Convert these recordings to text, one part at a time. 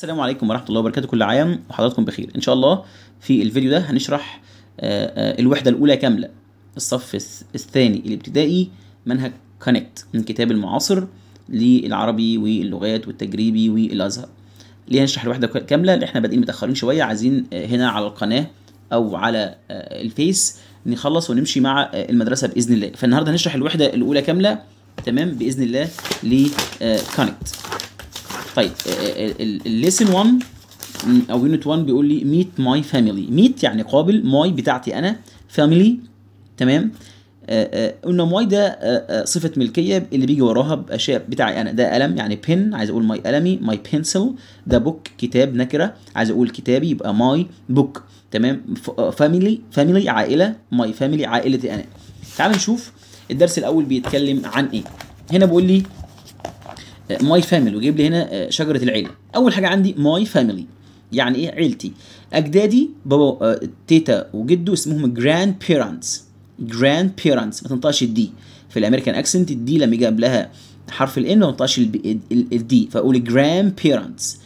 السلام عليكم ورحمة الله وبركاته كل عام وحضراتكم بخير إن شاء الله في الفيديو ده هنشرح آه، آه، الوحدة الأولى كاملة الصف الثاني الابتدائي منهج كونكت من كتاب المعاصر للعربي واللغات والتجريبي والأزهر ليه هنشرح الوحدة كاملة اللي احنا بادئين متأخرين شوية عايزين آه، هنا على القناة أو على الفيس نخلص ونمشي مع المدرسة بإذن الله فالنهاردة هنشرح الوحدة الأولى كاملة تمام بإذن الله لكونكت طيب آه، آه، الليسن 1 او يونت 1 بيقول لي ميت ماي فاميلي ميت يعني قابل ماي بتاعتي انا فاميلي تمام آه، قلنا ماي ده صفه ملكيه اللي بيجي وراها باشياء بتاعي انا ده قلم يعني بن عايز اقول ماي قلمي ماي بنسل ده بوك كتاب نكره عايز اقول كتابي يبقى ماي بوك تمام فاميلي فاميلي عائله ماي فاميلي عائلتي انا تعال نشوف الدرس الاول بيتكلم عن ايه هنا بيقول لي ماي آه، فاميلي وجايب لي هنا آه، شجره العيله اول حاجه عندي ماي فاميلي يعني ايه عيلتي اجدادي بابا آه، تيتا وجده اسمهم جراند بيرنتس جراند بيرنتس ما تنطقش الدي في الامريكان اكسنت الدي لما يجي قبلها حرف الان ما تنطقش الدي فاقول جراند بيرنتس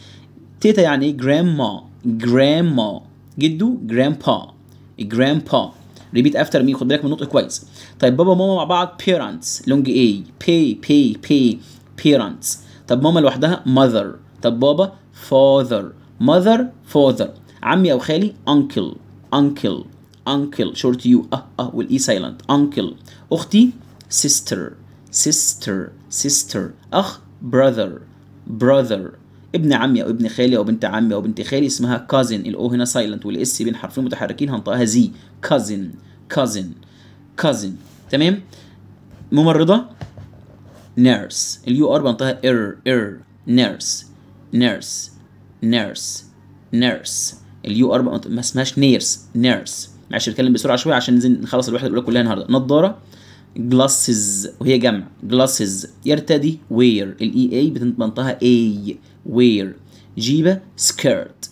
تيتا يعني ايه جراند ما جراند ما جده جراند با جراند با ريبيت افتر مي خد بالك من النطق كويس طيب بابا وماما مع بعض بيرنتس لونج اي بي بي بي parents طب ماما لوحدها mother طب بابا father mother father عمي او خالي uncle uncle uncle short يو اه اه والاي سايلنت uncle اختي sister sister sister اخ brother brother ابن عمي او ابن خالي او بنت عمي او بنت خالي اسمها cousin الاو هنا سايلنت والاس بين حرفين متحركين هنطقها زي cousin cousin cousin تمام ممرضه نيرس اليو ار بنطقها ار ار نيرس نيرس نيرس نيرس اليو ار ما اسمهاش نيرس نيرس معلش نتكلم بسرعه شويه عشان ننزل نخلص الوحده الاولى كلها النهارده نضاره جلاسز وهي جمع جلاسز يرتدي وير الاي اي بتنطقها اي وير جيبه سكيرت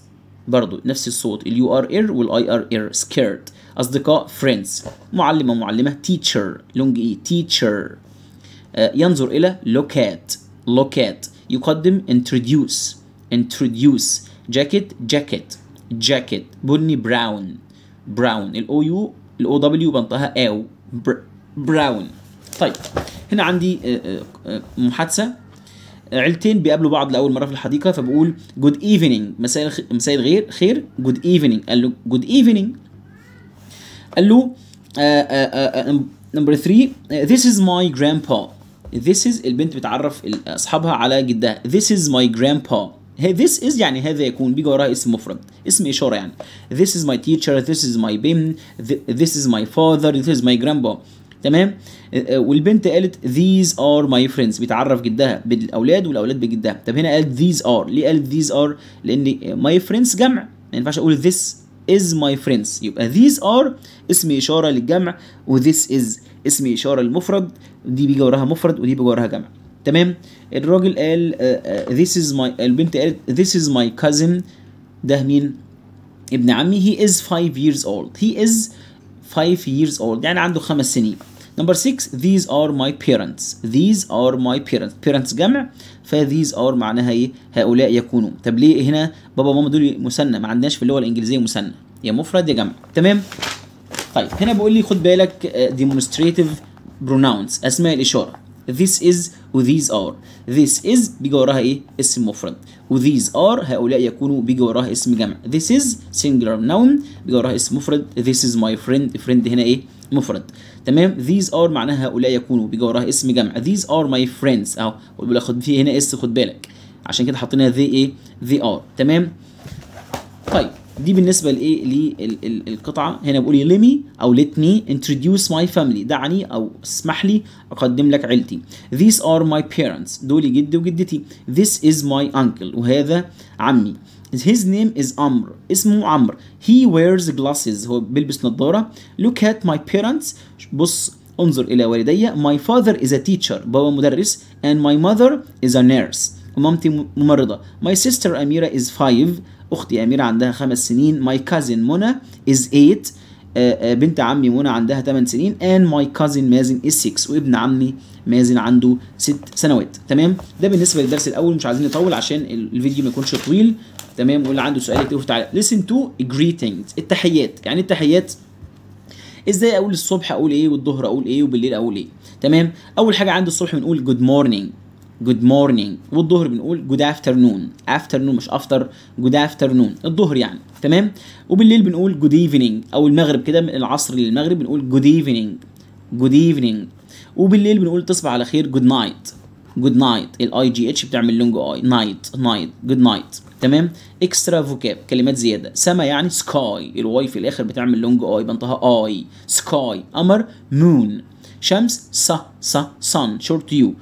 برضو نفس الصوت اليو ار ار والاي ار ار سكيرت اصدقاء فريندز معلم ومعلمه تيتشر لونج اي e. تيتشر آه، ينظر إلى لوكات لوكات يقدم introduce introduce جاكيت جاكيت جاكيت بني براون براون الاو يو الاو دبليو بنطقها او براون طيب هنا عندي آه، آه، محادثه عيلتين بيقابلوا بعض لاول مره في الحديقه فبقول جود ايفنينج مساء مساء الخير خير جود ايفنينج قال له جود ايفنينج قال له نمبر 3 this is my grandpa this is البنت بتعرف اصحابها على جدها this is my grandpa this is يعني هذا يكون بيجي وراه اسم مفرد اسم إشارة يعني this is my teacher this is my bim. this is my father this is my grandpa تمام والبنت قالت these are my friends بتعرف جدها بالأولاد والأولاد بجدها طب هنا قالت these are ليه قالت these are لأن my friends جمع ما ينفعش أقول this is my friends يبقى these are اسم إشارة للجمع و this is اسم إشارة للمفرد دي بيجي وراها مفرد ودي بيجي وراها جمع تمام الراجل قال آه، آه، this is my البنت قالت this is my cousin ده مين ابن عمي he is 5 years old he is 5 years old يعني عنده خمس سنين نمبر 6 these are my parents these are my parents parents جمع ف these are معناها ايه هؤلاء يكونوا طب ليه هنا بابا وماما دول مثنى ما عندناش في اللغه الانجليزيه مثنى يا مفرد يا جمع تمام طيب هنا بيقول لي خد بالك آه، demonstrative pronouns اسماء الاشاره this is وthese are this is بيجي وراها ايه اسم مفرد وthese are هؤلاء يكونوا بيجي وراها اسم جمع this is singular noun بيجي وراها اسم مفرد this is my friend friend هنا ايه مفرد تمام these are معناها هؤلاء يكونوا بيجي وراها اسم جمع these are my friends اهو خد في هنا اس خد بالك عشان كده حطينا they ايه they are تمام طيب دي بالنسبه لايه للقطعه هنا بيقول لي ليمي او ليتني introduce my family دعني او اسمح لي اقدم لك عيلتي these are my parents دول جدي وجدتي this is my uncle وهذا عمي His name is Amr اسمه عمرو He wears glasses هو بيلبس نظارة Look at my parents بص انظر إلى والدي My father is a teacher بابا مدرس And my mother is a nurse ومامتي ممرضة My sister Amira is five أختي أميرة عندها خمس سنين My cousin Mona is eight آه، آه، بنت عمي منى عندها 8 سنين and my cousin مازن is 6 وابن عمي مازن عنده 6 سنوات تمام ده بالنسبه للدرس الاول مش عايزين نطول عشان الفيديو ما يكونش طويل تمام واللي عنده سؤال يكتبه في تعالى listen to greetings التحيات يعني إيه التحيات ازاي اقول الصبح اقول ايه والظهر اقول ايه وبالليل اقول ايه تمام اول حاجه عند الصبح بنقول جود مورنينج جود مورنينج والظهر بنقول جود افترنون افترنون مش افتر جود افترنون الظهر يعني تمام وبالليل بنقول جود ايفنينج او المغرب كده من العصر للمغرب بنقول جود ايفنينج جود ايفنينج وبالليل بنقول تصبح على خير جود نايت جود نايت الاي جي اتش بتعمل لونج اي نايت نايت جود نايت تمام اكسترا فوكاب كلمات زياده سما يعني سكاي الواي في الاخر بتعمل لونج اي بنطها اي سكاي قمر مون شمس سا سا صن شورت يو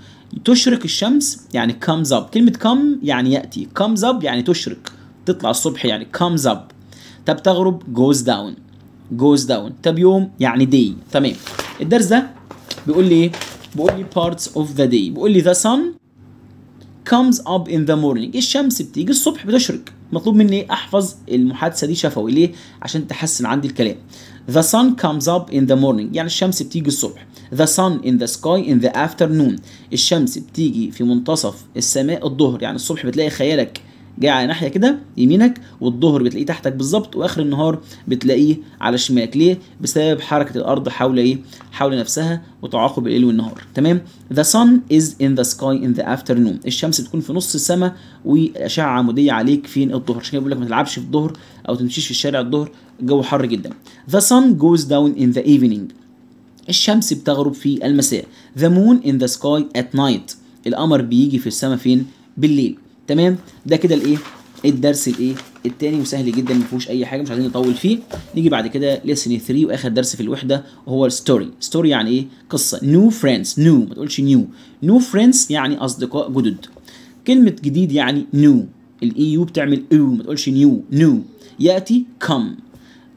تشرق الشمس يعني comes up كلمة come يعني يأتي comes up يعني تشرق تطلع الصبح يعني comes up طب تغرب goes down goes down طب يوم يعني day تمام الدرس ده بيقول لي ايه بيقول لي parts of the day بيقول لي the sun comes up in the morning الشمس بتيجي الصبح بتشرق مطلوب مني احفظ المحادثه دي شفوي ليه عشان تحسن عندي الكلام The sun comes up in the morning يعني الشمس بتيجي الصبح The sun in the sky in the afternoon الشمس بتيجي في منتصف السماء الظهر يعني الصبح بتلاقي خيالك جاي على ناحيه كده يمينك والظهر بتلاقيه تحتك بالظبط واخر النهار بتلاقيه على شمالك ليه بسبب حركه الارض حول ايه حول نفسها وتعاقب الليل والنهار تمام the sun is in the sky in the afternoon الشمس بتكون في نص السماء واشعه عموديه عليك فين الظهر عشان كده بيقول لك ما تلعبش في الظهر او تمشيش في الشارع الظهر الجو حر جدا the sun goes down in the evening الشمس بتغرب في المساء the moon in the sky at night القمر بيجي في السماء فين بالليل تمام ده كده الايه الدرس الايه الثاني وسهل جدا ما فيهوش اي حاجه مش عايزين نطول فيه نيجي بعد كده لسن 3 واخر درس في الوحده وهو ستوري ستوري يعني ايه قصه نيو فريندز نيو ما تقولش نيو نيو فريندز يعني اصدقاء جدد كلمه جديد يعني نيو الاي يو بتعمل او ما تقولش نيو نيو ياتي كم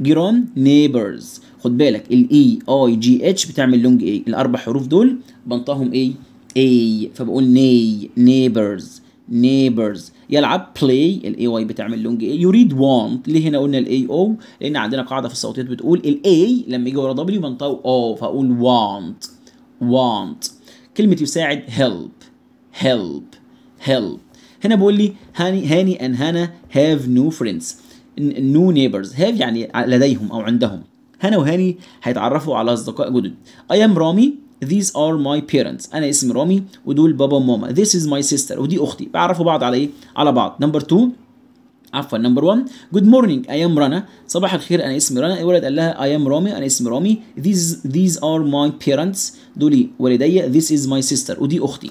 جيران نيبرز خد بالك الاي اي جي اتش بتعمل لونج اي الاربع حروف دول بنطهم ايه اي فبقول ني نيبرز neighbors يلعب play الاي واي بتعمل لونج اي يريد want ليه هنا قلنا الاي او لان عندنا قاعده في الصوتيات بتقول الاي لما يجي ورا دبليو بنطق او فاقول want want كلمه يساعد help help help هنا بقول لي هاني هاني ان هانا هاف نو فريندز نو نيبرز هاف يعني لديهم او عندهم هانا وهاني هيتعرفوا على اصدقاء جدد اي ام رامي these are my parents انا اسمي رامي ودول بابا وماما this is my sister ودي اختي بعرفوا بعض على ايه على بعض Number two. عفوا نمبر 1 جود مورنينج اي ام رنا صباح الخير انا اسمي رنا الولد قال لها اي ام رامي انا اسمي رامي these ذيز are my parents دول والدي this is my sister ودي اختي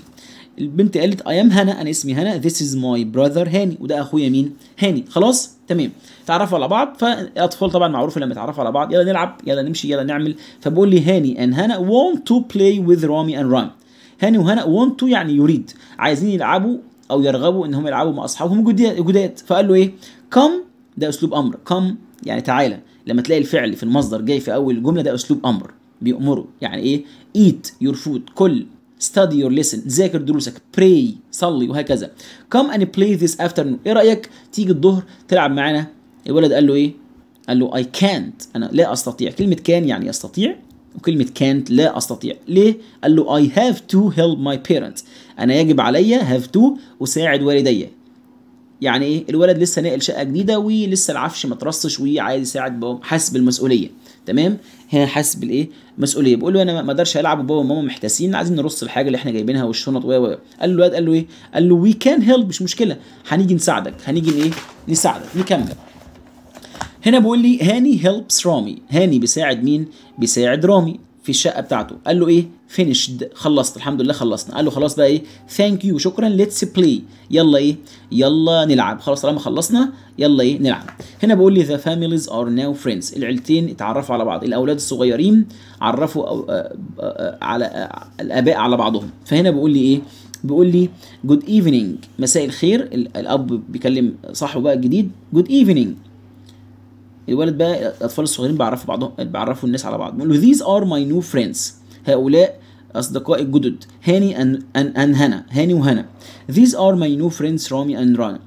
البنت قالت اي ام هنا انا اسمي هنا ذيس از ماي براذر هاني وده اخويا مين هاني خلاص تمام تعرفوا على بعض فالاطفال طبعا معروف لما يتعرفوا على بعض يلا نلعب يلا نمشي يلا نعمل فبقول لي هاني ان هنا وونت تو بلاي وذ رامي اند رام هاني وهنا وونت تو يعني يريد عايزين يلعبوا او يرغبوا ان هم يلعبوا مع اصحابهم جداد فقال له ايه كم ده اسلوب امر كم يعني تعالى لما تلاقي الفعل في المصدر جاي في اول جمله ده اسلوب امر بيأمره يعني ايه ايت يور فود كل study your lesson ذاكر دروسك pray صلي وهكذا come and play this afternoon ايه رايك تيجي الظهر تلعب معانا الولد قال له ايه قال له I can't انا لا استطيع كلمه كان يعني استطيع وكلمة كانت لا أستطيع ليه؟ قال له I have to help my parents أنا يجب علي have to أساعد والدي يعني إيه؟ الولد لسه ناقل شقة جديدة ولسه العفش ما ترصش وعايز يساعد حاسس بالمسؤولية تمام هنا حاسس بالايه مسؤوليه بقول له انا ما اقدرش العب وبابا وماما محتاسين عايزين نرص الحاجه اللي احنا جايبينها والشنط و و قال له الواد قال له ايه قال له وي كان هيلب مش مشكله هنيجي نساعدك هنيجي ايه نساعدك نكمل هنا بيقول لي هاني هيلبس رامي هاني بيساعد مين بيساعد رامي في الشقه بتاعته قال له ايه فينيشد خلصت الحمد لله خلصنا قال له خلاص بقى ايه ثانك يو شكرا ليتس بلاي يلا ايه يلا نلعب خلاص طالما خلصنا يلا ايه نلعب هنا بقول لي ذا فاميليز ار ناو فريندز العيلتين اتعرفوا على بعض الاولاد الصغيرين عرفوا أو آه، آه، على آه، الاباء على بعضهم فهنا بقول لي ايه بيقول لي جود ايفنينج مساء الخير الاب بيكلم صاحبه بقى الجديد جود ايفنينج الولد بقى الاطفال الصغيرين بيعرفوا بعضهم بيعرفوا الناس على بعض بيقول له ذيز ار ماي نيو فريندز هؤلاء اصدقاء الجدد هاني ان ان, أن هنا هاني وهنا ذيز ار ماي نيو فريندز رامي اند رانا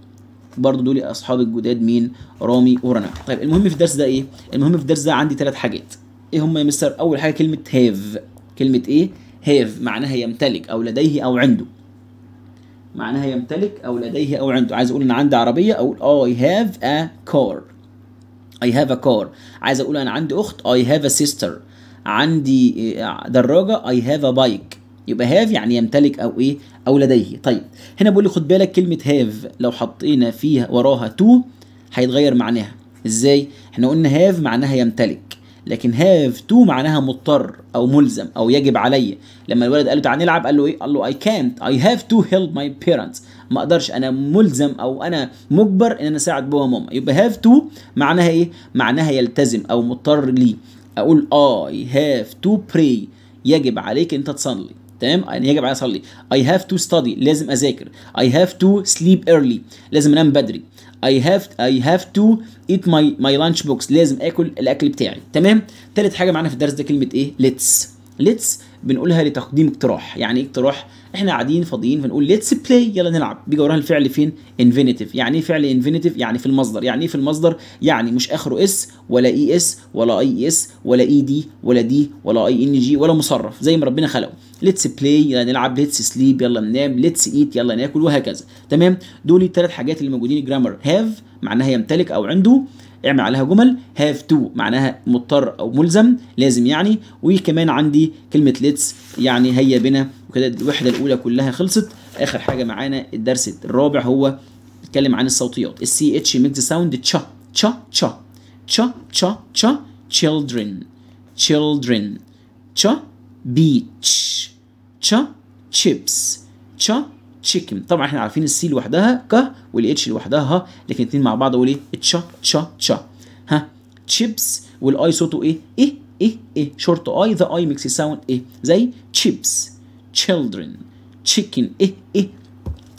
برضه دول اصحاب الجداد مين رامي ورنا طيب المهم في الدرس ده ايه المهم في الدرس ده عندي ثلاث حاجات ايه هم يا مستر اول حاجه كلمه هاف كلمه ايه هاف معناها يمتلك او لديه او عنده معناها يمتلك او لديه او عنده عايز اقول ان عندي عربيه اقول اي هاف ا كار I have a car عايز اقول انا عندي اخت I have a sister عندي آه، دراجه I have a bike يبقى هاف يعني يمتلك او ايه او لديه طيب هنا بيقول لي خد بالك كلمه هاف لو حطينا فيها وراها تو هيتغير معناها ازاي احنا قلنا هاف معناها يمتلك لكن هاف تو معناها مضطر او ملزم او يجب علي لما الولد قال له تعالى نلعب قال له ايه قال له اي كانت اي هاف تو هيلب ماي بيرنتس ما اقدرش انا ملزم او انا مجبر ان انا اساعد بابا وماما يبقى هاف تو معناها ايه معناها يلتزم او مضطر لي اقول اي هاف تو براي يجب عليك انت تصلي تمام يعني يجب علي اصلي اي هاف تو ستادي لازم اذاكر اي هاف تو سليب ايرلي لازم انام بدري اي هاف اي هاف تو ايت ماي ماي لانش بوكس لازم اكل الاكل بتاعي تمام ثالث حاجه معانا في الدرس ده كلمه ايه ليتس ليتس بنقولها لتقديم اقتراح يعني ايه اقتراح احنا قاعدين فاضيين فنقول ليتس بلاي يلا نلعب بيجي وراها الفعل فين انفينيتيف يعني ايه فعل انفينيتيف يعني في المصدر يعني ايه في المصدر يعني مش اخره اس ولا اي e اس ولا اي اس e ولا اي e دي ولا دي ولا اي ان جي ولا مصرف زي ما ربنا خلقه ليتس بلاي يلا نلعب ليتس سليب يلا ننام ليتس ايت يلا ناكل وهكذا تمام دول الثلاث حاجات اللي موجودين الجرامر هاف معناها يمتلك او عنده اعمل عليها جمل هاف تو معناها مضطر او ملزم لازم يعني وكمان عندي كلمه ليتس يعني هيا بنا وكده الوحده الاولى كلها خلصت اخر حاجه معانا الدرس الرابع هو اتكلم عن الصوتيات السي اتش ميكس ساوند تشا تشا تشا تشا تشا تشا children children تشا beach تشا chips تشا تشيكن طبعا احنا عارفين السي لوحدها ك والاتش لوحدها ها لكن الاثنين مع بعض اقول ايه تشا تشا تشا ها تشيبس والاي صوته ايه ايه ايه ايه شورت اي ذا اي ميكس ساوند ايه زي تشيبس children chicken ايه ايه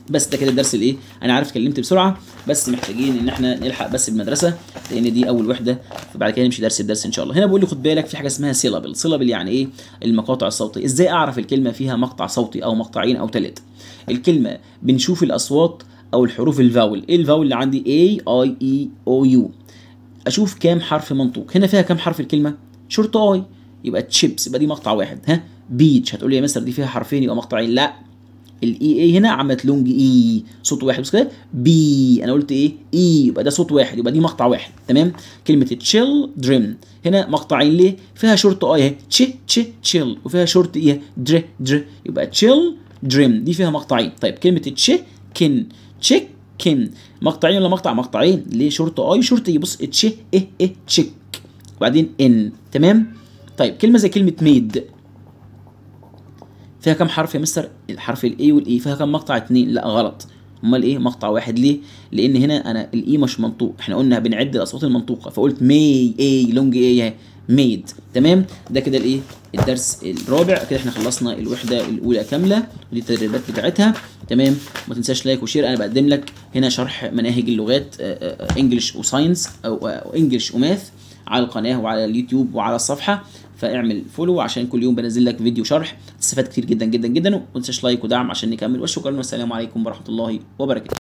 بس ده كده الدرس الايه انا عارف اتكلمت بسرعه بس محتاجين ان احنا نلحق بس المدرسه لان دي اول وحده فبعد كده نمشي درس الدرس ان شاء الله هنا بيقول لي خد بالك في حاجه اسمها سيلابل سيلابل يعني ايه المقاطع الصوتيه ازاي اعرف الكلمه فيها مقطع صوتي او مقطعين او ثلاثه الكلمه بنشوف الاصوات او الحروف الفاول ايه الفاول اللي عندي اي اي اي او يو اشوف كام حرف منطوق هنا فيها كام حرف الكلمه شورت اي يبقى تشيبس يبقى دي مقطع واحد ها بيتش هتقول لي يا مستر دي فيها حرفين يبقى مقطعين لا الاي اي e هنا عملت لونج اي e صوت واحد بس كده بي انا قلت ايه اي e. يبقى ده صوت واحد يبقى دي مقطع واحد تمام كلمه تشيل دريم هنا مقطعين ليه فيها شورت اي اهي تش تش تشيل وفيها شورت اي در در يبقى تشيل دريم دي فيها مقطعين طيب كلمه تش كن تشيك كن مقطعين ولا مقطع مقطعين ليه شورت اي شورت اي بص تش اه اه تشيك وبعدين ان تمام طيب كلمه زي كلمه ميد فيها كم حرف يا مستر الحرف الاي والاي e. فيها كم مقطع اتنين لا غلط امال ايه مقطع واحد ليه لان هنا انا الاي e مش منطوق احنا قلنا بنعد الاصوات المنطوقه فقلت مي اي لونج اي ميد تمام ده كده الايه الدرس الرابع كده احنا خلصنا الوحده الاولى كامله ودي التدريبات بتاعتها تمام ما تنساش لايك وشير انا بقدم لك هنا شرح مناهج اللغات انجلش آه، آه، آه، وساينس او انجلش وماث على القناه وعلى اليوتيوب وعلى الصفحه فاعمل فولو عشان كل يوم بنزل لك فيديو شرح استفاد كتير جدا جدا جدا وما تنساش لايك ودعم عشان نكمل وشكرا والسلام عليكم ورحمه الله وبركاته